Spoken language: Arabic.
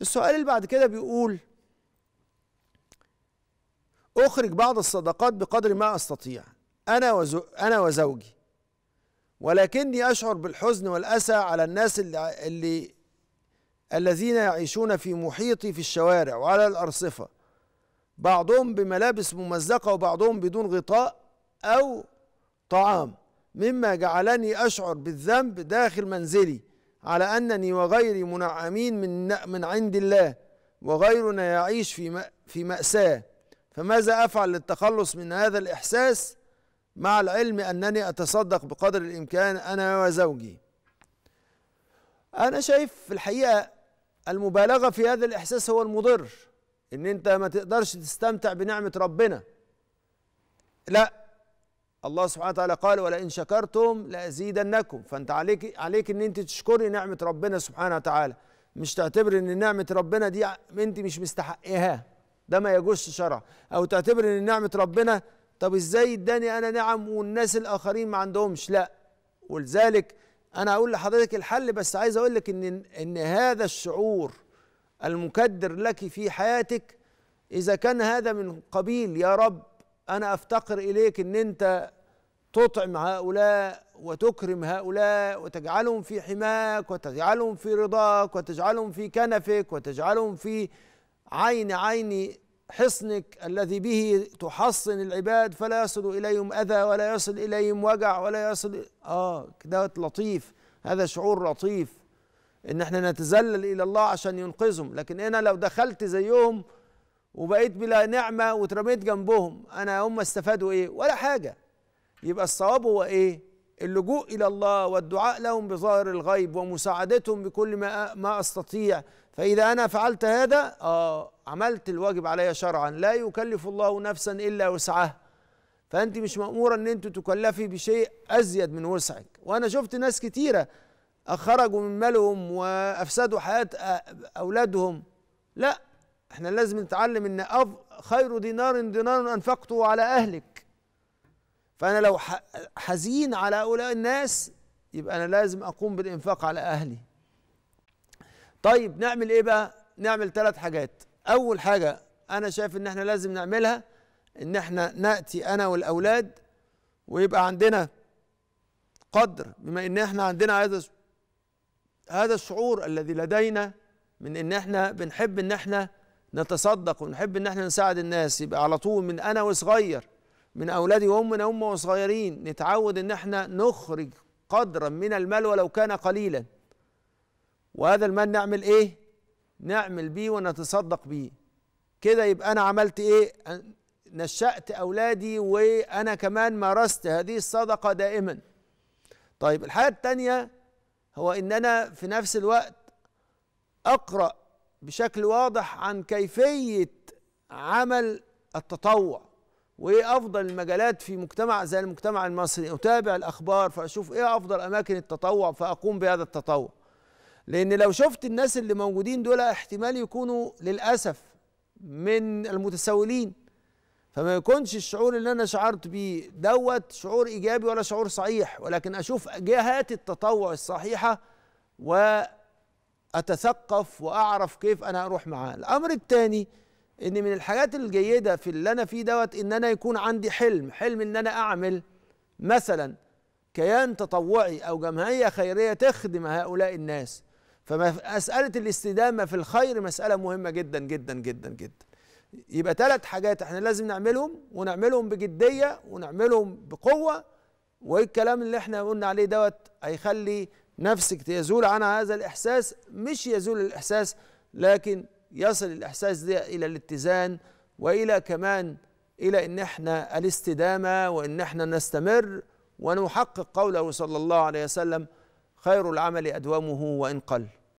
السؤال اللي بعد كده بيقول أخرج بعض الصدقات بقدر ما أستطيع أنا وزو أنا وزوجي ولكني أشعر بالحزن والأسى على الناس اللي, اللي الذين يعيشون في محيطي في الشوارع وعلى الأرصفة بعضهم بملابس ممزقة وبعضهم بدون غطاء أو طعام مما جعلني أشعر بالذنب داخل منزلي على أنني وغيري منعمين من من عند الله وغيرنا يعيش في في مأساة فماذا أفعل للتخلص من هذا الإحساس مع العلم أنني أتصدق بقدر الإمكان أنا وزوجي أنا شايف في الحقيقة المبالغة في هذا الإحساس هو المضر إن أنت ما تقدرش تستمتع بنعمة ربنا لا الله سبحانه وتعالى قال ولئن شكرتم لازيدنكم فانت عليك عليك ان انت تشكري نعمه ربنا سبحانه وتعالى مش تعتبري ان نعمه ربنا دي انت مش مستحقيها ده ما يجوزش شرع او تعتبري ان نعمه ربنا طب ازاي اداني انا نعم والناس الاخرين ما عندهمش لا ولذلك انا هقول لحضرتك الحل بس عايز اقول لك ان ان هذا الشعور المكدر لك في حياتك اذا كان هذا من قبيل يا رب انا افتقر اليك ان انت تطعم هؤلاء وتكرم هؤلاء وتجعلهم في حماك وتجعلهم في رضاك وتجعلهم في كنفك وتجعلهم في عين عين حصنك الذي به تحصن العباد فلا يصل اليهم اذى ولا يصل اليهم وجع ولا يصل اه كده لطيف هذا شعور لطيف ان احنا نتذلل الى الله عشان ينقذهم لكن انا لو دخلت زيهم وبقيت بلا نعمه واترميت جنبهم انا هم استفادوا ايه ولا حاجه يبقى الصواب هو ايه اللجوء الى الله والدعاء لهم بظاهر الغيب ومساعدتهم بكل ما ما استطيع فاذا انا فعلت هذا اه عملت الواجب علي شرعا لا يكلف الله نفسا الا وسعها فانت مش ماموره ان انت تكلفي بشيء ازيد من وسعك وانا شفت ناس كتيره خرجوا من مالهم وافسدوا حياه اولادهم لا احنا لازم نتعلم ان أف خير دينار دينار انفقته على اهلك فانا لو حزين على هؤلاء الناس يبقى انا لازم اقوم بالانفاق على اهلي طيب نعمل ايه بقى نعمل ثلاث حاجات اول حاجه انا شايف ان احنا لازم نعملها ان احنا ناتي انا والاولاد ويبقى عندنا قدر بما ان احنا عندنا هذا هذا الشعور الذي لدينا من ان احنا بنحب ان احنا نتصدق ونحب ان احنا نساعد الناس يبقى على طول من انا وصغير من اولادي وامنا هم وصغيرين نتعود ان احنا نخرج قدرا من المال ولو كان قليلا وهذا المال نعمل ايه نعمل بيه ونتصدق بيه كده يبقى انا عملت ايه نشأت اولادي وانا كمان مارست هذه الصدقه دائما طيب الحاجه الثانيه هو ان انا في نفس الوقت اقرأ بشكل واضح عن كيفيه عمل التطوع وايه افضل المجالات في مجتمع زي المجتمع المصري اتابع الاخبار فاشوف ايه افضل اماكن التطوع فاقوم بهذا التطوع لان لو شفت الناس اللي موجودين دول احتمال يكونوا للاسف من المتسولين فما يكونش الشعور اللي انا شعرت بيه دوت شعور ايجابي ولا شعور صحيح ولكن اشوف جهات التطوع الصحيحه و اتثقف واعرف كيف انا اروح معاه الامر الثاني ان من الحاجات الجيده في اللي انا فيه دوت ان انا يكون عندي حلم حلم ان انا اعمل مثلا كيان تطوعي او جمعيه خيريه تخدم هؤلاء الناس فمساله الاستدامه في الخير مساله مهمه جدا جدا جدا جدا يبقى ثلاث حاجات احنا لازم نعملهم ونعملهم بجديه ونعملهم بقوه والكلام اللي احنا قلنا عليه دوت هيخلي نفسك يزول عنها هذا الإحساس مش يزول الإحساس لكن يصل الإحساس ده إلى الاتزان وإلى كمان إلى إن إحنا الاستدامة وإن إحنا نستمر ونحقق قوله صلى الله عليه وسلم خير العمل أدومه وإن قل